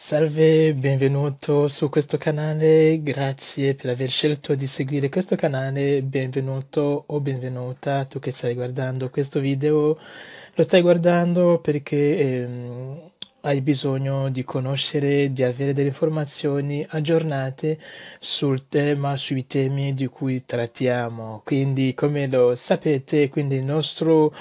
Salve, benvenuto su questo canale, grazie per aver scelto di seguire questo canale, benvenuto o benvenuta tu che stai guardando questo video, lo stai guardando perché ehm, hai bisogno di conoscere, di avere delle informazioni aggiornate sul tema, sui temi di cui trattiamo, quindi come lo sapete, quindi il nostro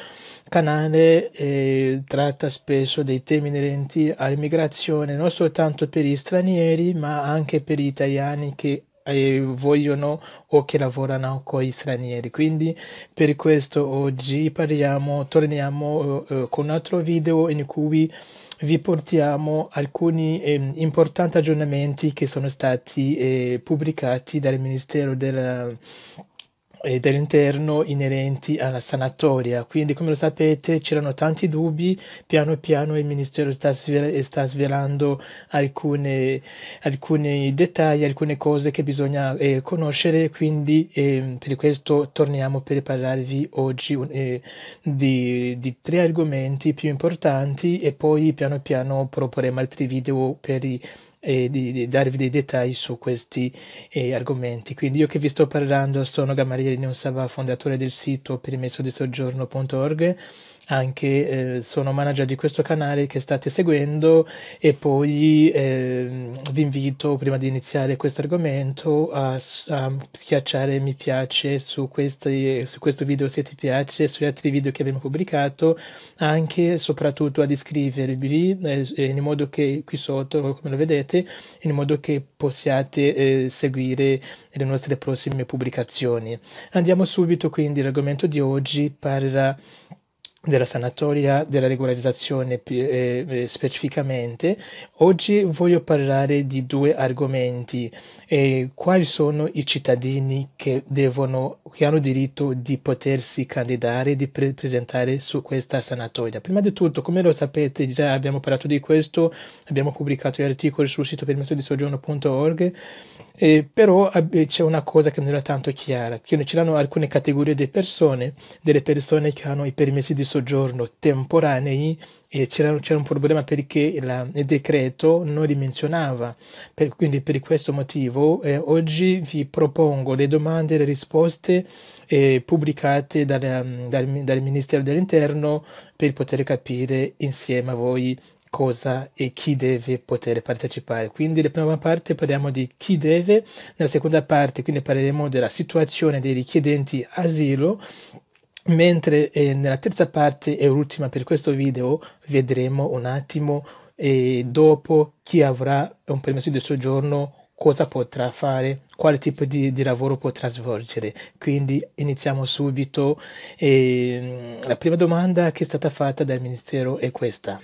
canale eh, tratta spesso dei temi inerenti all'immigrazione non soltanto per gli stranieri ma anche per gli italiani che eh, vogliono o che lavorano con gli stranieri quindi per questo oggi parliamo torniamo eh, eh con un altro video in cui vi portiamo alcuni eh, importanti aggiornamenti che sono stati eh, pubblicati dal Ministero della e eh, dell'interno inerenti alla sanatoria. Quindi, come lo sapete, c'erano tanti dubbi. Piano piano il Ministero sta, svela- sta svelando alcune, alcuni dettagli, alcune cose che bisogna eh, conoscere. Quindi, eh, per questo torniamo per parlarvi oggi eh, di, di, tre argomenti più importanti e poi piano piano proporremo altri video per i e di, di darvi dei dettagli su questi eh, argomenti. Quindi io che vi sto parlando sono Gamariele Nonsava, fondatore del sito permesso di soggiorno.org anche eh, sono manager di questo canale che state seguendo e poi eh, vi invito prima di iniziare questo argomento a, a schiacciare mi piace su, questi, su questo video se ti piace, sugli altri video che abbiamo pubblicato, anche e soprattutto ad iscrivervi eh, in modo che qui sotto, come lo vedete, in modo che possiate eh, seguire le nostre prossime pubblicazioni. Andiamo subito quindi, l'argomento di oggi parla della sanatoria, della regolarizzazione eh, eh, specificamente, oggi voglio parlare di due argomenti. Eh, quali sono i cittadini che, devono, che hanno diritto di potersi candidare, di pre- presentare su questa sanatoria? Prima di tutto, come lo sapete, già abbiamo parlato di questo, abbiamo pubblicato gli articoli sul sito permesso di soggiorno.org. Eh, però eh, c'è una cosa che non era tanto chiara, che ci sono alcune categorie di persone, delle persone che hanno i permessi di soggiorno soggiorno temporanei e c'era, c'era un problema perché la, il decreto non li menzionava. Per, quindi per questo motivo eh, oggi vi propongo le domande e le risposte eh, pubblicate dal, dal, dal Ministero dell'Interno per poter capire insieme a voi cosa e chi deve poter partecipare. Quindi nella prima parte parliamo di chi deve, nella seconda parte quindi parleremo della situazione dei richiedenti asilo mentre eh, nella terza parte e ultima per questo video vedremo un attimo eh, dopo chi avrà un permesso di soggiorno cosa potrà fare, quale tipo di, di lavoro potrà svolgere. Quindi iniziamo subito. Eh, la prima domanda che è stata fatta dal Ministero è questa.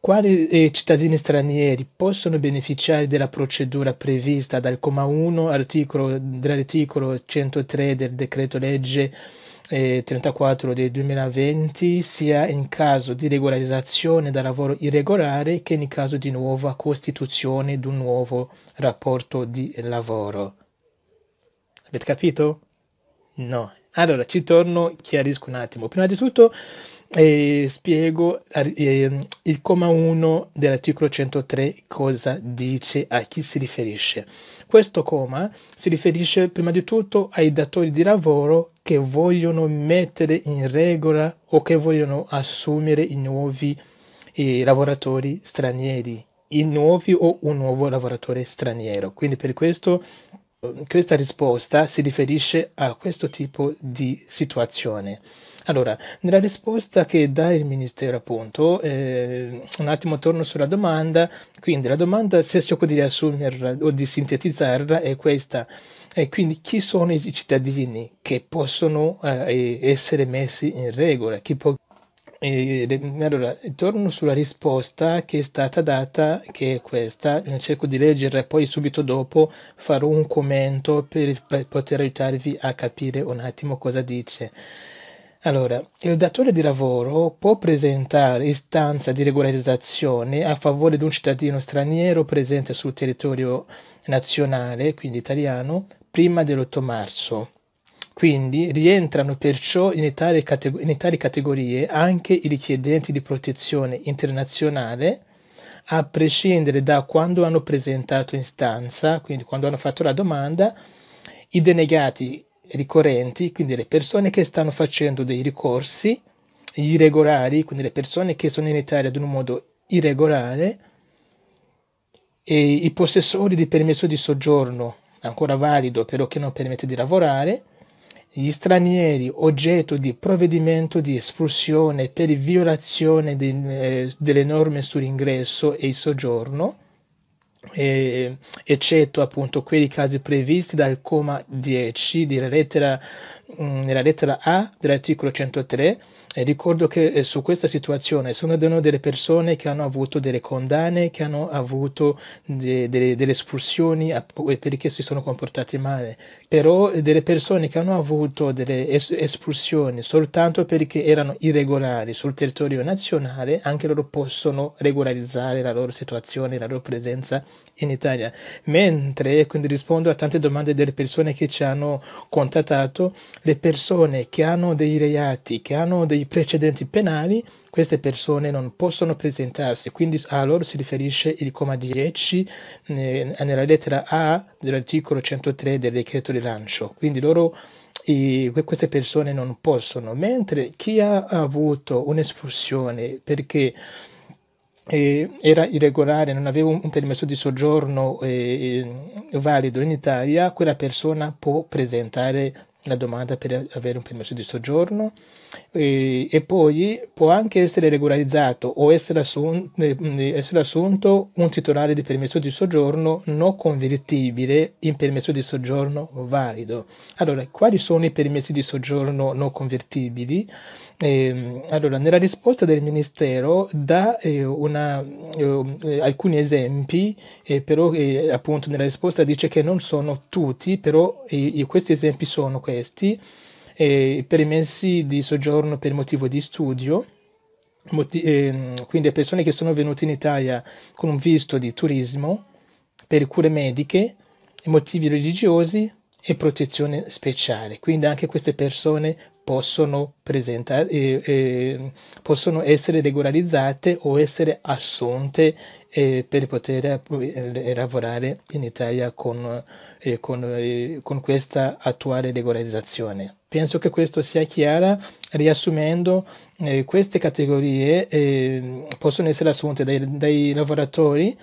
Quali eh, cittadini stranieri possono beneficiare della procedura prevista dal comma 1 articolo, dell'articolo 103 del decreto legge eh, 34 del 2020 sia in caso di regolarizzazione da lavoro irregolare che in caso di nuova costituzione di un nuovo rapporto di lavoro. Avete capito? No. Allora, ci torno, chiarisco un attimo. Prima di tutto, e spiego eh, il comma 1 dell'articolo 103 cosa dice, a chi si riferisce. Questo comma si riferisce prima di tutto ai datori di lavoro che vogliono mettere in regola o che vogliono assumere i nuovi eh, lavoratori stranieri, i nuovi o un nuovo lavoratore straniero. Quindi per questo ehm, questa risposta si riferisce a questo tipo di situazione. Allora, nella risposta che dà il Ministero, appunto, eh, un attimo torno sulla domanda, quindi la domanda, se cerco di riassumerla o di sintetizzarla, è questa. E quindi chi sono i cittadini che possono eh, essere messi in regola? E, eh, allora, torno sulla risposta che è stata data, che è questa, cerco di leggerla, poi subito dopo farò un commento per, per poter aiutarvi a capire un attimo cosa dice. Allora, il datore di lavoro può presentare istanza di regolarizzazione a favore di un cittadino straniero presente sul territorio nazionale, quindi italiano, prima dell'8 marzo. Quindi rientrano perciò in tali, categ- in tali categorie anche i richiedenti di protezione internazionale, a prescindere da quando hanno presentato istanza, quindi quando hanno fatto la domanda, i denegati ricorrenti, quindi le persone che stanno facendo dei ricorsi irregolari, quindi le persone che sono in Italia ad un modo irregolare, e i possessori di permesso di soggiorno ancora valido però che non permette di lavorare, gli stranieri oggetto di provvedimento di espulsione per violazione de, eh, delle norme sull'ingresso e il soggiorno, eh, eccetto appunto quelli casi previsti dal coma 10 lettera, mh, mm, nella lettera A dell'articolo 103 e ricordo che eh, su questa situazione sono delle persone che hanno avuto delle condanne, che hanno avuto de- de- delle espulsioni perché si sono comportati male, però eh, delle persone che hanno avuto delle es- espulsioni soltanto perché erano irregolari sul territorio nazionale, anche loro possono regolarizzare la loro situazione, la loro presenza in Italia. Mentre, quindi rispondo a tante domande delle persone che ci hanno contattato, le persone che hanno dei reati, che hanno dei precedenti penali, queste persone non possono presentarsi, quindi a loro si riferisce il comma 10 eh, nella lettera A dell'articolo 103 del decreto rilancio, quindi loro, eh, queste persone non possono, mentre chi ha avuto un'espulsione perché eh, era irregolare, non aveva un, un permesso di soggiorno eh, valido in Italia, quella persona può presentare la domanda per avere un permesso di soggiorno e, e poi può anche essere regolarizzato o essere assunto, eh, eh, essere assunto, un titolare di permesso di soggiorno non convertibile in permesso di soggiorno valido. Allora, quali sono i permessi di soggiorno non convertibili? Eh, allora, nella risposta del Ministero dà eh, una, eh, eh alcuni esempi, però appunto nella risposta dice che non sono tutti, però questi esempi sono questi, eh, permessi di soggiorno per motivo di studio, moti- eh, quindi persone che sono venute in Italia con un visto di turismo, per cure mediche, motivi religiosi e protezione speciale. Quindi anche queste persone possono, presenta- eh, possono essere regolarizzate o essere assunte eh, per poter lavorare in Italia con, eh, con, con questa attuale regolarizzazione. Penso che questo sia chiaro, riassumendo eh, queste categorie eh, possono essere assunte dai, dai lavoratori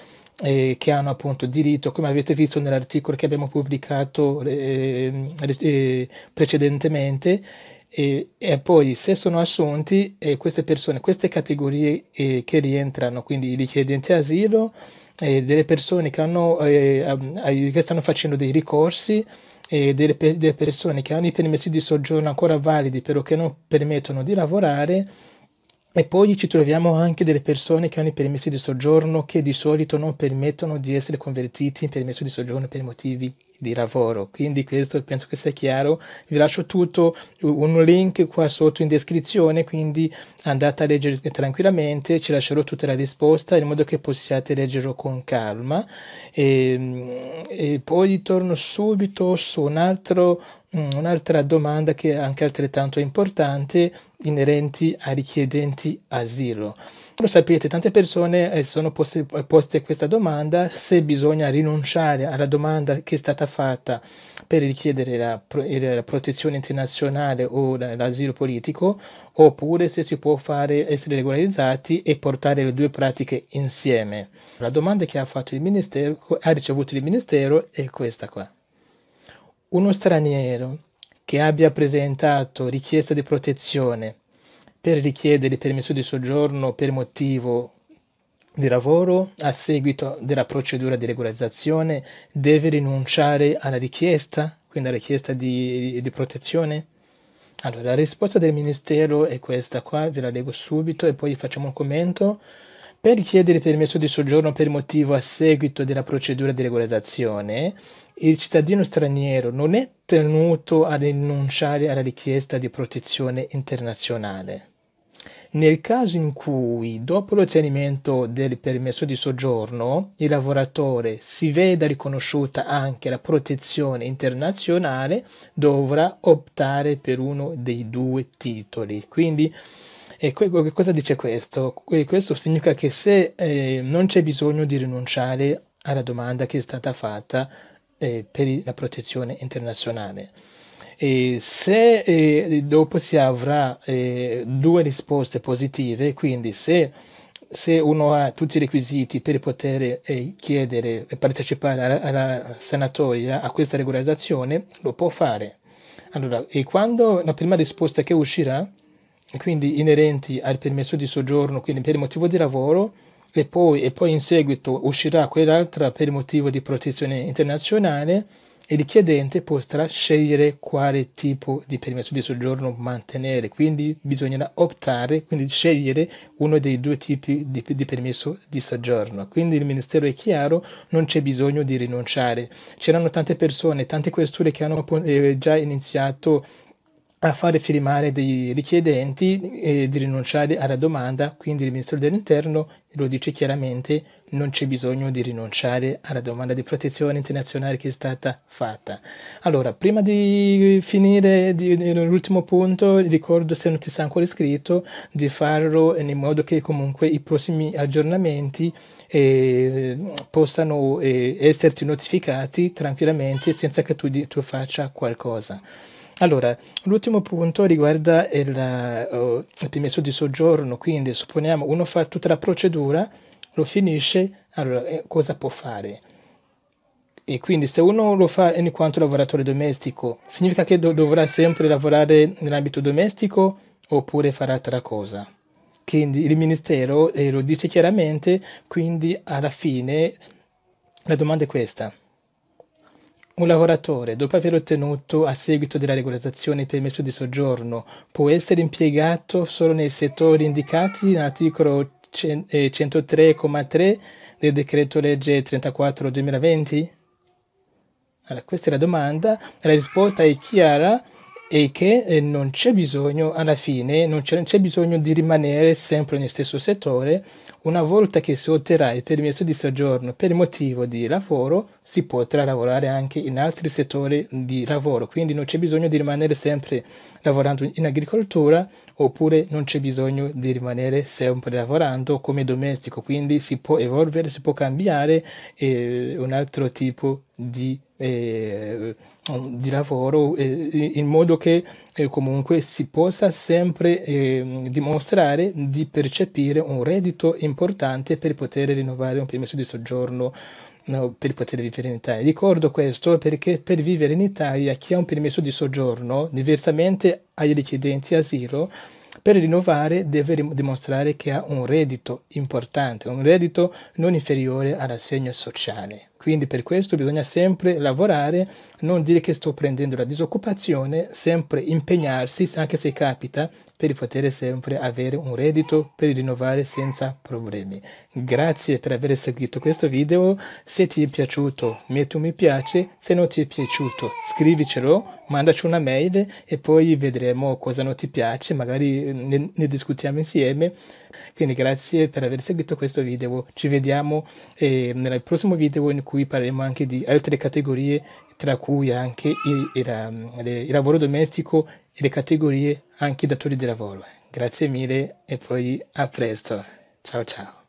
eh, che hanno appunto diritto, come avete visto nell'articolo che abbiamo pubblicato eh, eh, precedentemente, e, e, poi se sono assunti eh, queste persone, queste categorie eh, che rientrano, quindi i richiedenti asilo, eh, delle persone che, hanno, eh, ehm, che, stanno facendo dei ricorsi, delle, pe- delle persone che hanno i permessi di soggiorno ancora validi però che non permettono di lavorare, e poi ci troviamo anche delle persone che hanno i permessi di soggiorno che di solito non permettono di essere convertiti in permesso di soggiorno per motivi di lavoro. Quindi questo penso che sia chiaro. Vi lascio tutto un link qua sotto in descrizione, quindi andate a leggere tranquillamente, ci lascerò tutta la risposta in modo che possiate leggerlo con calma. E, ehm, e poi torno subito su un altro Mm, un'altra domanda che è anche altrettanto importante, inerenti ai richiedenti asilo. Lo sapete, tante persone eh, sono eh, poste questa domanda se bisogna rinunciare alla domanda che è stata fatta per richiedere la, la protezione internazionale o l'asilo politico, oppure se si può fare essere regolarizzati e portare le due pratiche insieme. La domanda che ha, fatto il ministero, ha ricevuto il Ministero è questa qua. Uno straniero che abbia presentato richiesta di protezione per richiedere permesso di soggiorno per motivo di lavoro a seguito della procedura di regolarizzazione deve rinunciare alla richiesta, quindi alla richiesta di, di, di protezione? Allora, la risposta del Ministero è questa qua, ve la leggo subito e poi facciamo un commento. Per chiedere permesso di soggiorno per motivo a seguito della procedura di regolarizzazione, il cittadino straniero non è tenuto a rinunciare alla richiesta di protezione internazionale. Nel caso in cui, dopo l'ottenimento del permesso di soggiorno, il lavoratore si veda riconosciuta anche la protezione internazionale, dovrà optare per uno dei due titoli. Quindi, e que- cosa dice questo? Questo significa che se eh, non c'è bisogno di rinunciare alla domanda che è stata fatta eh, per la protezione internazionale. E se eh, dopo si avrà eh, due risposte positive, quindi se, se, uno ha tutti i requisiti per poter eh, chiedere e eh, partecipare alla, alla sanatoria a questa regolarizzazione, lo può fare. Allora, e quando la prima risposta che uscirà quindi inerenti al permesso di soggiorno, quindi per motivo di lavoro, e poi, e poi in seguito uscirà quell'altra per motivo di protezione internazionale, il richiedente potrà scegliere quale tipo di permesso di soggiorno mantenere, quindi bisognerà optare, quindi scegliere uno dei due tipi di, di, permesso di soggiorno. Quindi il Ministero è chiaro, non c'è bisogno di rinunciare. C'erano tante persone, tante questure che hanno eh, già iniziato a fare firmare dei richiedenti e di rinunciare alla domanda, quindi il Ministro dell'Interno lo dice chiaramente, non c'è bisogno di rinunciare alla domanda di protezione internazionale che è stata fatta. Allora, prima di finire di, di, l'ultimo punto, ricordo se non ti sei ancora iscritto di farlo in modo che comunque i prossimi aggiornamenti eh, possano eh, esserti notificati tranquillamente senza che tu, tu faccia qualcosa. Allora, l'ultimo punto riguarda il, oh, il permesso di soggiorno, quindi supponiamo uno fa tutta la procedura, lo finisce, allora eh, cosa può fare? E quindi se uno lo fa in quanto lavoratore domestico, significa che do- dovrà sempre lavorare nell'ambito domestico oppure farà altra cosa? Quindi il Ministero eh, lo dice chiaramente, quindi alla fine la domanda è questa. Un lavoratore, dopo aver ottenuto, a seguito della regolamentazione, il permesso di soggiorno, può essere impiegato solo nei settori indicati nell'articolo 103,3 eh, del decreto legge 34-2020? Allora, questa è la domanda, la risposta è chiara e che eh, non c'è bisogno, alla fine, non c'è bisogno di rimanere sempre nel stesso settore, una volta che si otterrà il permesso di soggiorno per motivo di lavoro, si potrà lavorare anche in altri settori di lavoro, quindi non c'è bisogno di rimanere sempre lavorando in agricoltura, oppure non c'è bisogno di rimanere sempre lavorando come domestico, quindi si può evolvere, si può cambiare eh, un altro tipo di, eh, di lavoro eh, in modo che eh, comunque si possa sempre ehm, dimostrare di percepire un reddito importante per poter rinnovare un permesso di soggiorno no, per poter vivere in Italia. Ricordo questo perché per vivere in Italia chi ha un permesso di soggiorno, diversamente ai richiedenti asilo, per rinnovare deve dimostrare che ha un reddito importante, un reddito non inferiore all'assegno sociale. Quindi per questo bisogna sempre lavorare, non dire che sto prendendo la disoccupazione, sempre impegnarsi, anche se capita per poter sempre avere un reddito per rinnovare senza problemi. Grazie per aver seguito questo video, se ti è piaciuto metti un mi piace, se non ti è piaciuto scrivicelo, mandaci una mail e poi vedremo cosa non ti piace, magari ne, ne discutiamo insieme. Quindi grazie per aver seguito questo video, ci vediamo eh, nel prossimo video in cui parleremo anche di altre categorie tra cui anche il, il, ehm, il, lavoro domestico e le categorie anche datori di lavoro. Grazie mille e poi a presto. Ciao ciao.